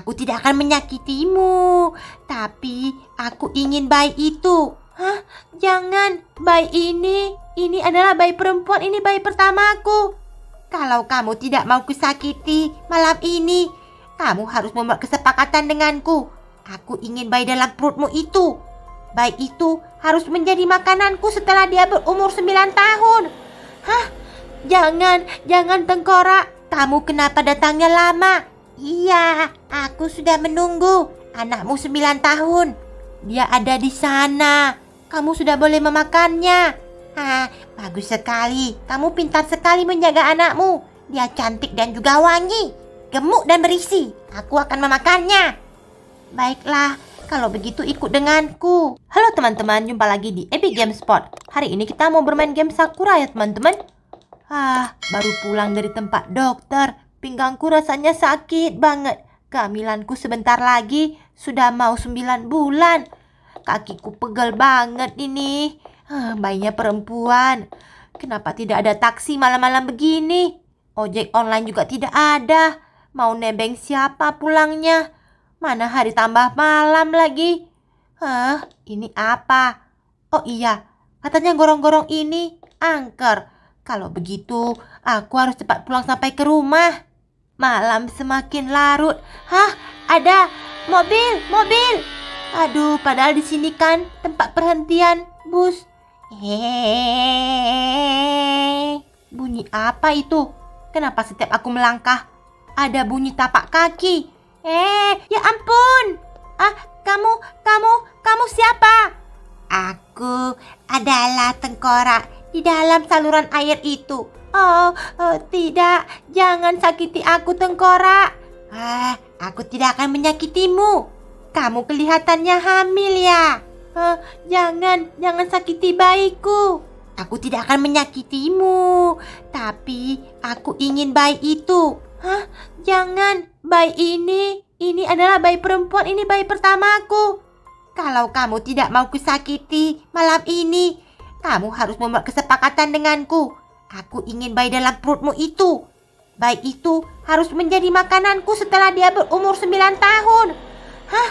Aku tidak akan menyakitimu, tapi aku ingin bayi itu. Hah? Jangan, bayi ini. Ini adalah bayi perempuan, ini bayi pertamaku. Kalau kamu tidak mau kusakiti malam ini, kamu harus membuat kesepakatan denganku. Aku ingin bayi dalam perutmu itu. Bayi itu harus menjadi makananku setelah dia berumur 9 tahun. Hah? Jangan, jangan tengkorak. Kamu kenapa datangnya lama? Iya, aku sudah menunggu. Anakmu sembilan tahun. Dia ada di sana. Kamu sudah boleh memakannya. Ah, bagus sekali. Kamu pintar sekali menjaga anakmu. Dia cantik dan juga wangi. Gemuk dan berisi. Aku akan memakannya. Baiklah, kalau begitu ikut denganku. Halo teman-teman, jumpa lagi di Epic Game Spot. Hari ini kita mau bermain game Sakura ya teman-teman. Ah, baru pulang dari tempat dokter. Pinggangku rasanya sakit banget. Kehamilanku sebentar lagi sudah mau sembilan bulan. Kakiku pegel banget ini. Huh, ah, bayinya perempuan. Kenapa tidak ada taksi malam-malam begini? Ojek online juga tidak ada. Mau nebeng siapa pulangnya? Mana hari tambah malam lagi? Hah, ini apa? Oh iya, katanya gorong-gorong ini angker. Kalau begitu, aku harus cepat pulang sampai ke rumah. Malam semakin larut. Hah, ada mobil, mobil. Aduh, padahal di sini kan tempat perhentian bus. Hei, Bunyi apa itu? Kenapa setiap aku melangkah ada bunyi tapak kaki? Eh, ya ampun. Ah, kamu, kamu, kamu siapa? Aku adalah tengkorak di dalam saluran air itu. Oh, oh tidak, jangan sakiti aku tengkorak. Ah, aku tidak akan menyakitimu. Kamu kelihatannya hamil ya. Uh, jangan, jangan sakiti bayiku. Aku tidak akan menyakitimu, tapi aku ingin bayi itu. Hah? Jangan, bayi ini, ini adalah bayi perempuan, ini bayi pertamaku. Kalau kamu tidak mau kusakiti malam ini, kamu harus membuat kesepakatan denganku. Aku ingin bayi dalam perutmu itu. Bayi itu harus menjadi makananku setelah dia berumur sembilan tahun. Hah?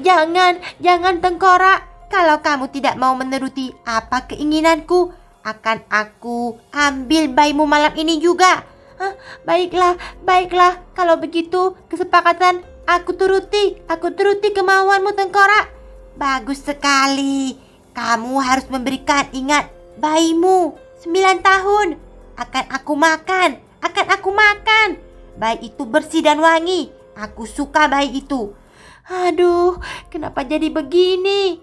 Jangan, jangan tengkorak. Kalau kamu tidak mau menuruti apa keinginanku, akan aku ambil bayimu malam ini juga. Hah? Baiklah, baiklah. Kalau begitu, kesepakatan aku turuti. Aku turuti kemauanmu, tengkorak. Bagus sekali. Kamu harus memberikan ingat bayimu. Sembilan tahun. Akan aku makan. Akan aku makan. Bayi itu bersih dan wangi. Aku suka bayi itu. Aduh, kenapa jadi begini?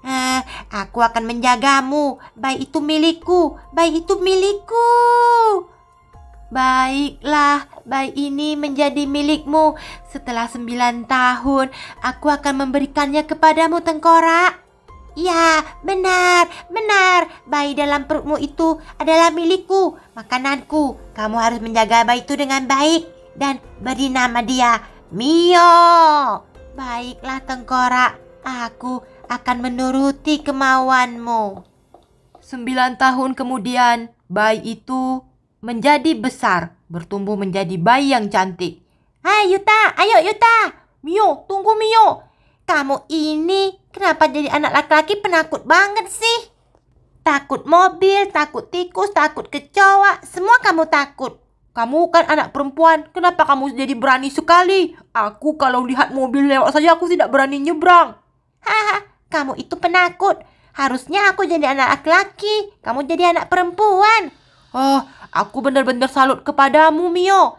Eh, aku akan menjagamu. Bayi itu milikku. Bayi itu milikku. Baiklah, bayi ini menjadi milikmu. Setelah sembilan tahun, aku akan memberikannya kepadamu, Tengkorak. Ya, benar, benar. Bayi dalam perutmu itu adalah milikku, makananku. Kamu harus menjaga bayi itu dengan baik dan beri nama dia Mio. Baiklah, tengkorak. Aku akan menuruti kemauanmu. Sembilan tahun kemudian, bayi itu menjadi besar, bertumbuh menjadi bayi yang cantik. Hai Yuta, ayo Yuta. Mio, tunggu Mio. Kamu ini kenapa jadi anak laki-laki penakut banget sih? Takut mobil, takut tikus, takut kecoa, semua kamu takut. Kamu kan anak perempuan, kenapa kamu jadi berani sekali? Aku kalau lihat mobil lewat saja aku tidak berani nyebrang. Haha, kamu itu penakut. Harusnya aku jadi anak laki-laki, kamu jadi anak perempuan. Oh, aku benar-benar salut kepadamu, Mio.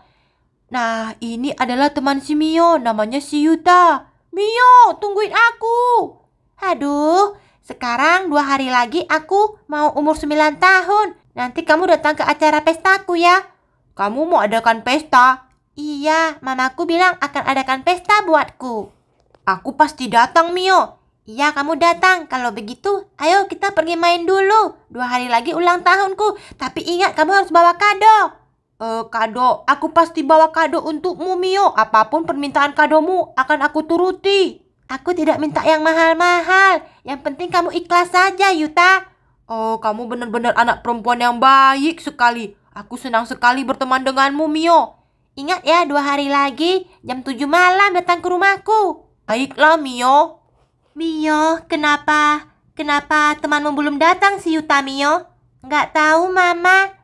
Nah, ini adalah teman si Mio, namanya si Yuta. Mio, tungguin aku. Aduh, sekarang dua hari lagi aku mau umur sembilan tahun. Nanti kamu datang ke acara pestaku ya. Kamu mau adakan pesta? Iya, mamaku bilang akan adakan pesta buatku. Aku pasti datang, Mio. Iya, kamu datang. Kalau begitu, ayo kita pergi main dulu. Dua hari lagi ulang tahunku. Tapi ingat, kamu harus bawa kado uh, kado. Aku pasti bawa kado untukmu, Mio. Apapun permintaan kadomu akan aku turuti. Aku tidak minta yang mahal-mahal. Yang penting kamu ikhlas saja, Yuta. Oh, kamu benar-benar anak perempuan yang baik sekali. Aku senang sekali berteman denganmu, Mio. Ingat ya, dua hari lagi jam 7 malam datang ke rumahku. Baiklah, Mio. Mio, kenapa? Kenapa temanmu belum datang si Yuta, Mio? Nggak tahu, Mama.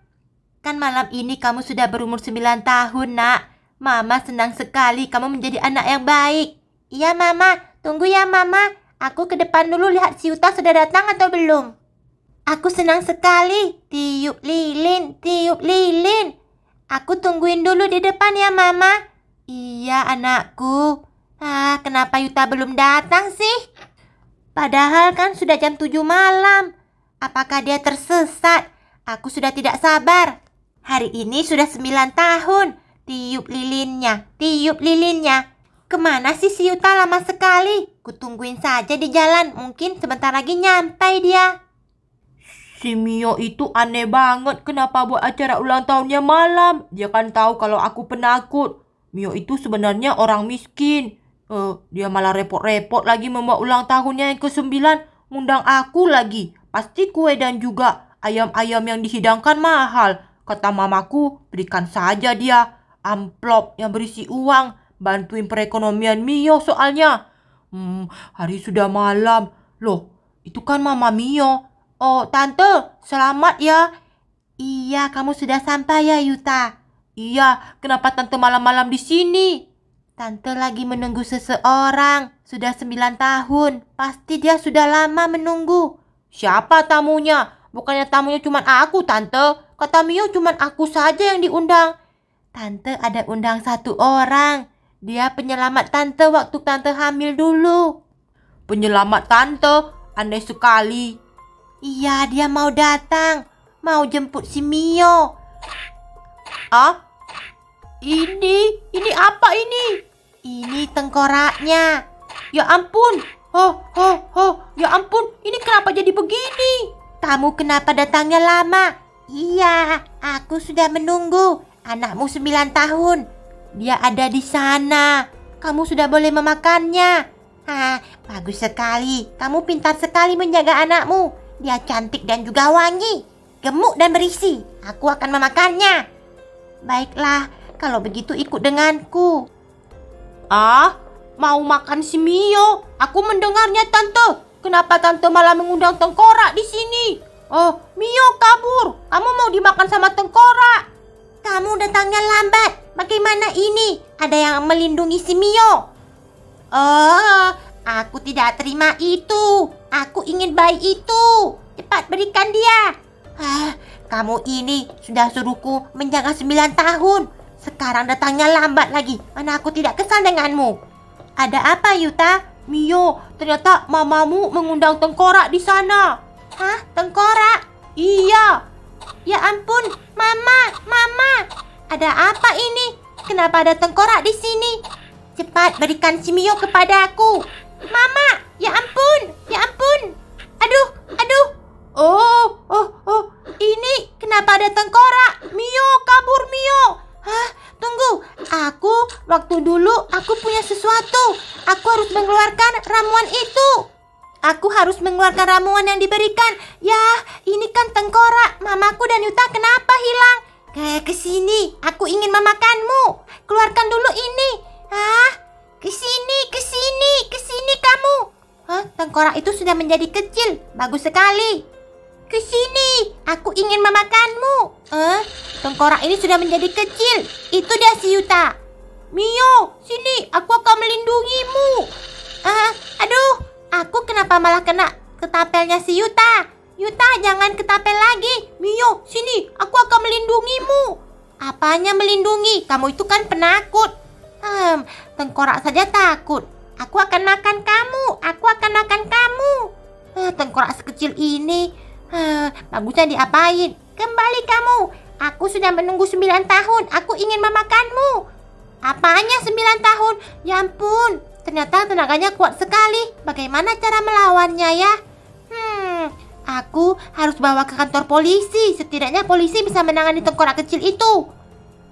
Kan malam ini kamu sudah berumur 9 tahun, nak. Mama senang sekali kamu menjadi anak yang baik. Iya, Mama. Tunggu ya, Mama. Aku ke depan dulu lihat si Uta sudah datang atau belum. Aku senang sekali. Tiup lilin, tiup lilin. Aku tungguin dulu di depan ya, Mama. Iya, anakku. Ah, kenapa Yuta belum datang sih? Padahal kan sudah jam 7 malam. Apakah dia tersesat? Aku sudah tidak sabar. Hari ini sudah sembilan tahun. Tiup lilinnya, tiup lilinnya. Kemana sih si Yuta lama sekali? Kutungguin saja di jalan, mungkin sebentar lagi nyampe dia. Si Mio itu aneh banget kenapa buat acara ulang tahunnya malam. Dia kan tahu kalau aku penakut. Mio itu sebenarnya orang miskin. Uh, dia malah repot-repot lagi membuat ulang tahunnya yang ke sembilan, Undang aku lagi. Pasti kue dan juga ayam-ayam yang dihidangkan mahal Kata mamaku, berikan saja dia amplop yang berisi uang. Bantuin perekonomian Mio soalnya. Hmm, hari sudah malam. Loh, itu kan mama Mio. Oh, tante, selamat ya. Iya, kamu sudah sampai ya, Yuta. Iya, kenapa tante malam-malam di sini? Tante lagi menunggu seseorang. Sudah sembilan tahun. Pasti dia sudah lama menunggu. Siapa tamunya? Bukannya tamunya cuma aku, tante. Kata Mio cuma aku saja yang diundang. Tante ada undang satu orang. Dia penyelamat tante waktu tante hamil dulu. Penyelamat tante? Aneh sekali. Iya, dia mau datang. Mau jemput si Mio. Ah? Ini, ini apa ini? Ini tengkoraknya. Ya ampun. Oh, oh, oh. Ya ampun, ini kenapa jadi begini? Kamu kenapa datangnya lama? Iya, aku sudah menunggu. Anakmu sembilan tahun. Dia ada di sana. Kamu sudah boleh memakannya. Hah, bagus sekali. Kamu pintar sekali menjaga anakmu. Dia cantik dan juga wangi. Gemuk dan berisi. Aku akan memakannya. Baiklah, kalau begitu ikut denganku. Ah, mau makan si Mio? Aku mendengarnya, Tante. Kenapa Tante malah mengundang tengkorak di sini? Oh, Mio kabur. Kamu mau dimakan sama tengkorak. Kamu datangnya lambat. Bagaimana ini? Ada yang melindungi si Mio. Oh, aku tidak terima itu. Aku ingin bayi itu. Cepat berikan dia. Ah, kamu ini sudah suruhku menjaga sembilan tahun. Sekarang datangnya lambat lagi. Mana aku tidak kesal denganmu. Ada apa, Yuta? Mio, ternyata mamamu mengundang tengkorak di sana. Hah? Tengkorak? Iya. Ya ampun, Mama, Mama. Ada apa ini? Kenapa ada tengkorak di sini? Cepat berikan si Mio kepada aku. Mama, ya ampun, ya ampun. Aduh, aduh. Oh, oh, oh. Ini kenapa ada tengkorak? Mio, kabur Mio. Hah? Tunggu, aku waktu dulu aku punya sesuatu. Aku harus mengeluarkan ramuan itu. Aku harus mengeluarkan ramuan yang diberikan. Ya, ini kan tengkorak. Mamaku dan Yuta kenapa hilang? Ke kesini, aku ingin memakanmu. Keluarkan dulu ini. Ah, kesini, kesini, kesini kamu. Hah, tengkorak itu sudah menjadi kecil. Bagus sekali. Kesini, aku ingin memakanmu. Eh, tengkorak ini sudah menjadi kecil. Itu dia si Yuta. Mio, sini, aku akan melindungimu. Ah, aduh, Aku kenapa malah kena ketapelnya si Yuta? Yuta, jangan ketapel lagi. Mio, sini, aku akan melindungimu. Apanya melindungi? Kamu itu kan penakut. Hmm, tengkorak saja takut. Aku akan makan kamu. Aku akan makan kamu. Eh, tengkorak sekecil ini. Hmm, bagusnya diapain? Kembali kamu. Aku sudah menunggu 9 tahun. Aku ingin memakanmu. Apanya 9 tahun? Ya ampun, Ternyata tenaganya kuat sekali. Bagaimana cara melawannya ya? Hmm, aku harus bawa ke kantor polisi. Setidaknya polisi bisa menangani tengkorak kecil itu.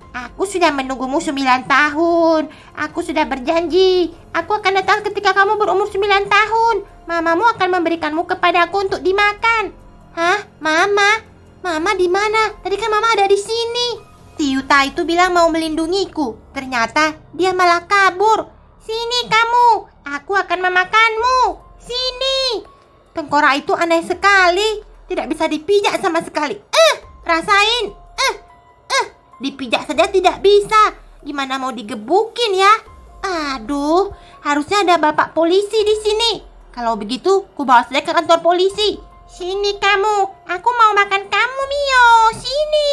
Aku sudah menunggumu 9 tahun. Aku sudah berjanji. Aku akan datang ketika kamu berumur 9 tahun. Mamamu akan memberikanmu kepada aku untuk dimakan. Hah? Mama? Mama di mana? Tadi kan mama ada di sini. Tiuta itu bilang mau melindungiku. Ternyata dia malah kabur. Sini kamu, aku akan memakanmu. Sini. Tengkorak itu aneh sekali, tidak bisa dipijak sama sekali. Eh, rasain. Eh, eh, dipijak saja tidak bisa. Gimana mau digebukin ya? Aduh, harusnya ada bapak polisi di sini. Kalau begitu, ku bawa saja ke kantor polisi. Sini kamu, aku mau makan kamu Mio. Sini.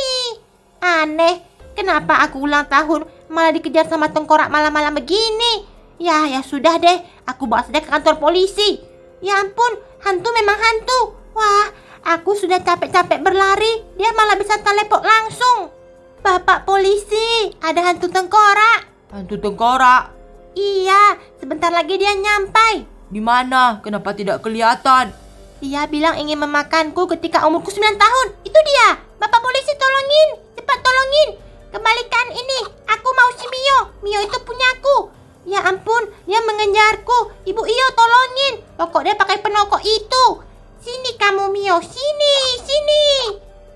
Aneh, kenapa aku ulang tahun malah dikejar sama tengkorak malam-malam begini? Ya, ya sudah deh. Aku bawa saja ke kantor polisi. Ya ampun, hantu memang hantu. Wah, aku sudah capek-capek berlari. Dia malah bisa telepok langsung. Bapak polisi, ada hantu tengkorak. Hantu tengkorak? Iya, sebentar lagi dia nyampai. Di mana? Kenapa tidak kelihatan? Dia bilang ingin memakanku ketika umurku 9 tahun. Itu dia. Bapak polisi tolongin. Cepat tolongin. Kembalikan ini. Aku mau si Mio. Mio itu punyaku. Ya ampun, dia mengejarku. Ibu Iyo tolongin. Pokok dia pakai penokok itu. Sini kamu Mio, sini, sini.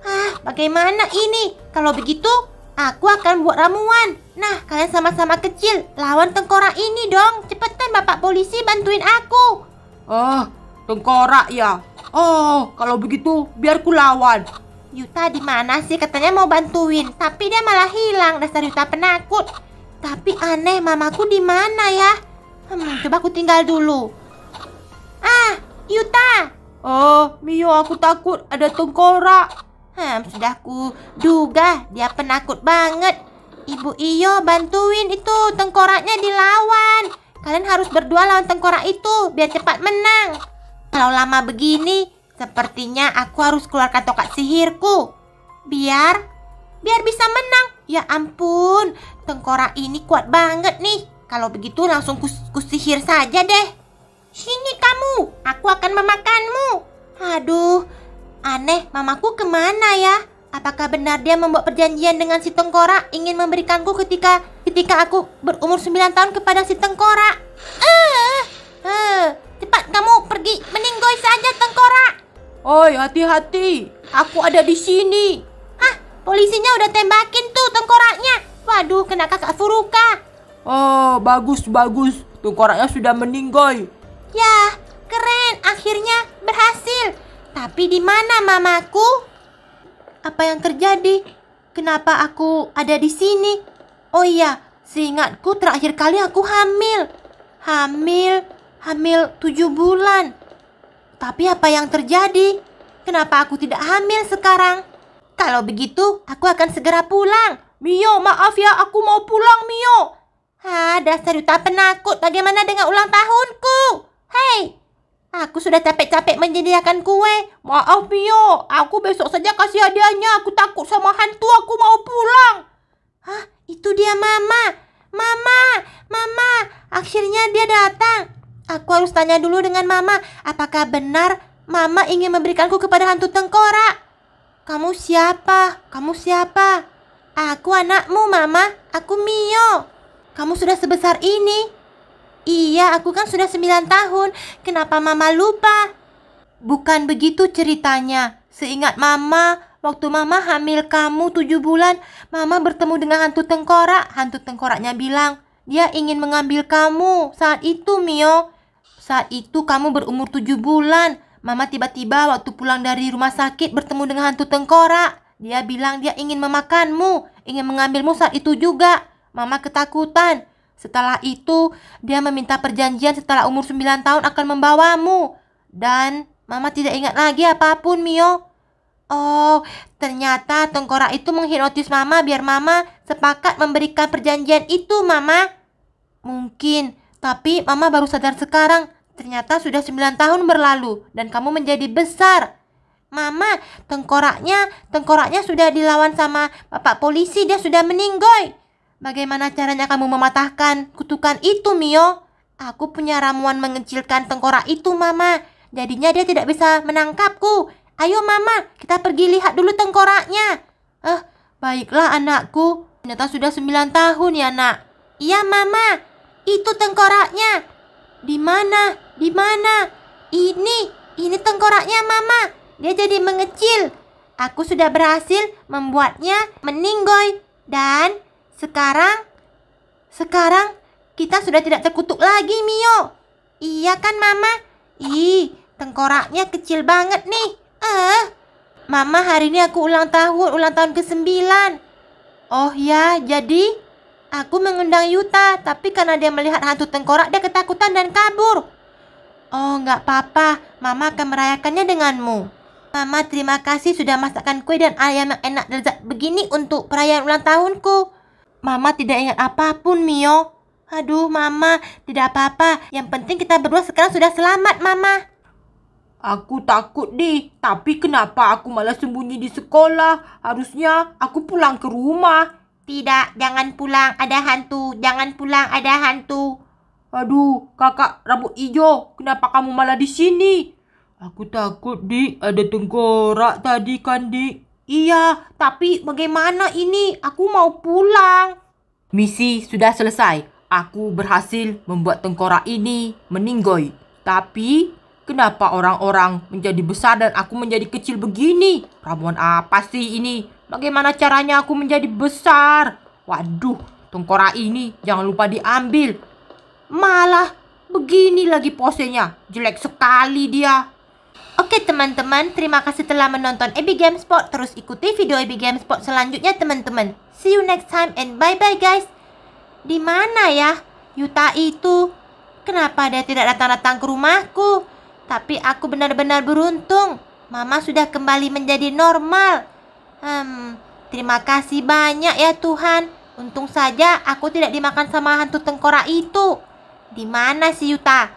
Ah, bagaimana ini? Kalau begitu, aku akan buat ramuan. Nah, kalian sama-sama kecil. Lawan tengkorak ini dong. Cepetan bapak polisi bantuin aku. Oh, tengkorak ya. Oh, kalau begitu biar ku lawan. Yuta di mana sih? Katanya mau bantuin, tapi dia malah hilang. Dasar Yuta penakut. Tapi aneh, mamaku di mana ya? Hmm, coba aku tinggal dulu. Ah, Yuta. Oh, Mio aku takut ada tengkorak. Hmm, sudah ku duga dia penakut banget. Ibu Iyo bantuin itu tengkoraknya dilawan. Kalian harus berdua lawan tengkorak itu biar cepat menang. Kalau lama begini, sepertinya aku harus keluarkan tokat sihirku. Biar biar bisa menang. Ya ampun, tengkorak ini kuat banget nih. Kalau begitu langsung kus, kusihir saja deh. Sini kamu, aku akan memakanmu. Aduh, aneh mamaku kemana ya? Apakah benar dia membuat perjanjian dengan si tengkorak ingin memberikanku ketika ketika aku berumur 9 tahun kepada si tengkorak? Eh, eh, cepat kamu pergi meninggoy saja tengkorak. Oi, hati-hati. Aku ada di sini. Hah, polisinya udah tembakin tengkoraknya. Waduh, kena kakak Furuka. Oh, bagus, bagus. Tengkoraknya sudah meninggoy. Ya, keren. Akhirnya berhasil. Tapi di mana mamaku? Apa yang terjadi? Kenapa aku ada di sini? Oh iya, seingatku terakhir kali aku hamil. Hamil, hamil tujuh bulan. Tapi apa yang terjadi? Kenapa aku tidak hamil sekarang? Kalau begitu, aku akan segera pulang. Mio, maaf ya, aku mau pulang, Mio. Ah, dasar Yuta penakut, bagaimana dengan ulang tahunku? Hei, aku sudah capek-capek menyediakan kue. Maaf, Mio, aku besok saja kasih hadiahnya. Aku takut sama hantu, aku mau pulang. Hah, itu dia Mama. Mama, Mama, akhirnya dia datang. Aku harus tanya dulu dengan Mama, apakah benar Mama ingin memberikanku kepada hantu tengkorak? Kamu siapa? Kamu siapa? Aku anakmu, Mama. Aku Mio. Kamu sudah sebesar ini. Iya, aku kan sudah sembilan tahun. Kenapa Mama lupa? Bukan begitu ceritanya. Seingat Mama, waktu Mama hamil kamu tujuh bulan, Mama bertemu dengan hantu tengkorak. Hantu tengkoraknya bilang, dia ingin mengambil kamu saat itu, Mio. Saat itu kamu berumur tujuh bulan. Mama tiba-tiba waktu pulang dari rumah sakit bertemu dengan hantu tengkorak. Dia bilang dia ingin memakanmu, ingin mengambilmu saat itu juga. Mama ketakutan. Setelah itu, dia meminta perjanjian setelah umur 9 tahun akan membawamu. Dan mama tidak ingat lagi apapun, Mio. Oh, ternyata tengkorak itu menghipnotis mama biar mama sepakat memberikan perjanjian itu, mama. Mungkin, tapi mama baru sadar sekarang. Ternyata sudah 9 tahun berlalu dan kamu menjadi besar. Mama, tengkoraknya, tengkoraknya sudah dilawan sama bapak polisi, dia sudah meninggoy. Bagaimana caranya kamu mematahkan kutukan itu, Mio? Aku punya ramuan mengecilkan tengkorak itu, Mama. Jadinya dia tidak bisa menangkapku. Ayo, Mama, kita pergi lihat dulu tengkoraknya. Eh, baiklah anakku. Ternyata sudah 9 tahun ya, Nak. Iya, Mama. Itu tengkoraknya. Di mana? Di mana? Ini, ini tengkoraknya, Mama dia jadi mengecil. Aku sudah berhasil membuatnya meninggoy. Dan sekarang, sekarang kita sudah tidak terkutuk lagi, Mio. Iya kan, Mama? Ih, tengkoraknya kecil banget nih. Eh, Mama hari ini aku ulang tahun, ulang tahun ke sembilan. Oh ya, jadi aku mengundang Yuta, tapi karena dia melihat hantu tengkorak, dia ketakutan dan kabur. Oh, nggak apa-apa. Mama akan merayakannya denganmu. Mama terima kasih sudah masakkan kue dan ayam yang enak lezat begini untuk perayaan ulang tahunku. Mama tidak ingat apapun, Mio. Aduh, Mama, tidak apa-apa. Yang penting kita berdua sekarang sudah selamat, Mama. Aku takut deh, tapi kenapa aku malah sembunyi di sekolah? Harusnya aku pulang ke rumah. Tidak, jangan pulang, ada hantu. Jangan pulang, ada hantu. Aduh, kakak rambut hijau, kenapa kamu malah di sini? Aku takut, di Ada tengkorak tadi kan, di. Iya, tapi bagaimana ini? Aku mau pulang. Misi sudah selesai. Aku berhasil membuat tengkorak ini meninggoy. Tapi, kenapa orang-orang menjadi besar dan aku menjadi kecil begini? Ramuan apa sih ini? Bagaimana caranya aku menjadi besar? Waduh, tengkorak ini jangan lupa diambil. Malah begini lagi posenya. Jelek sekali dia. Oke teman-teman, terima kasih telah menonton Ebi Gamespot. Terus ikuti video Ebi Gamespot selanjutnya teman-teman. See you next time and bye-bye guys. Di mana ya Yuta itu? Kenapa dia tidak datang-datang ke rumahku? Tapi aku benar-benar beruntung. Mama sudah kembali menjadi normal. Hmm, terima kasih banyak ya Tuhan. Untung saja aku tidak dimakan sama hantu tengkorak itu. Di mana si Yuta?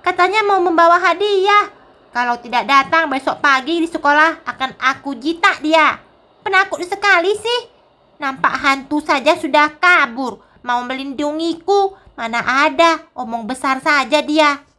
Katanya mau membawa hadiah. Kalau tidak datang besok pagi di sekolah akan aku jita dia. Penakut sekali sih. Nampak hantu saja sudah kabur. Mau melindungiku. Mana ada. Omong besar saja dia.